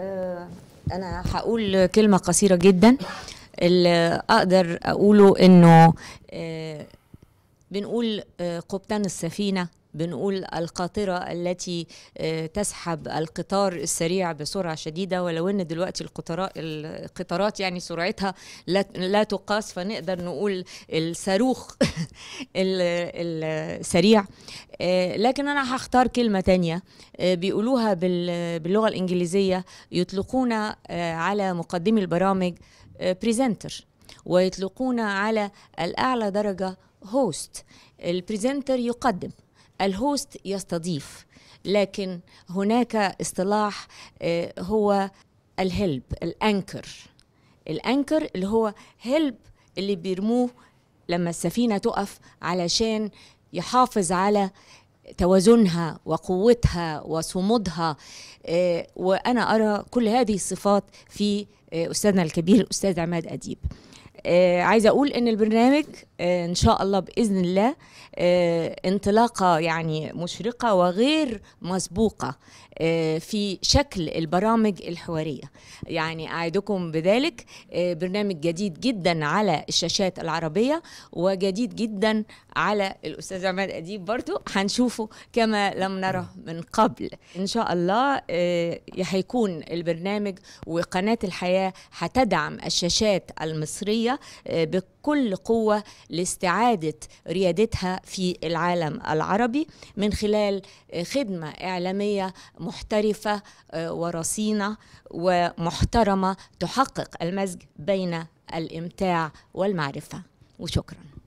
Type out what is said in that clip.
آه، انا هقول كلمه قصيره جدا اللي اقدر اقوله انه آه، بنقول آه، قبطان السفينه بنقول القاطرة التي آه، تسحب القطار السريع بسرعة شديدة ولو أن دلوقتي القطارات يعني سرعتها لا تقاس فنقدر نقول الصاروخ السريع آه، لكن أنا هختار كلمة تانية آه، بيقولوها باللغة الإنجليزية يطلقون على مقدمي البرامج بريزنتر ويطلقون على الأعلى درجة هوست البريزنتر يقدم الهوست يستضيف لكن هناك اصطلاح آه، هو الهلب الانكر الانكر اللي هو هلب اللي بيرموه لما السفينه تقف علشان يحافظ على توازنها وقوتها وصمودها آه، وانا ارى كل هذه الصفات في آه، استاذنا الكبير الاستاذ عماد اديب آه عايزه اقول ان البرنامج آه ان شاء الله باذن الله آه انطلاقه يعني مشرقه وغير مسبوقه آه في شكل البرامج الحواريه يعني اعدكم بذلك آه برنامج جديد جدا على الشاشات العربيه وجديد جدا على الاستاذ عماد اديب برضو هنشوفه كما لم نره من قبل ان شاء الله آه هيكون البرنامج وقناه الحياه هتدعم الشاشات المصريه الصحيه آه، بكل قوة لاستعادة ريادتها في العالم العربي من خلال آه، خدمة إعلامية محترفة آه، ورصينة ومحترمة تحقق المزج بين الإمتاع والمعرفة وشكراً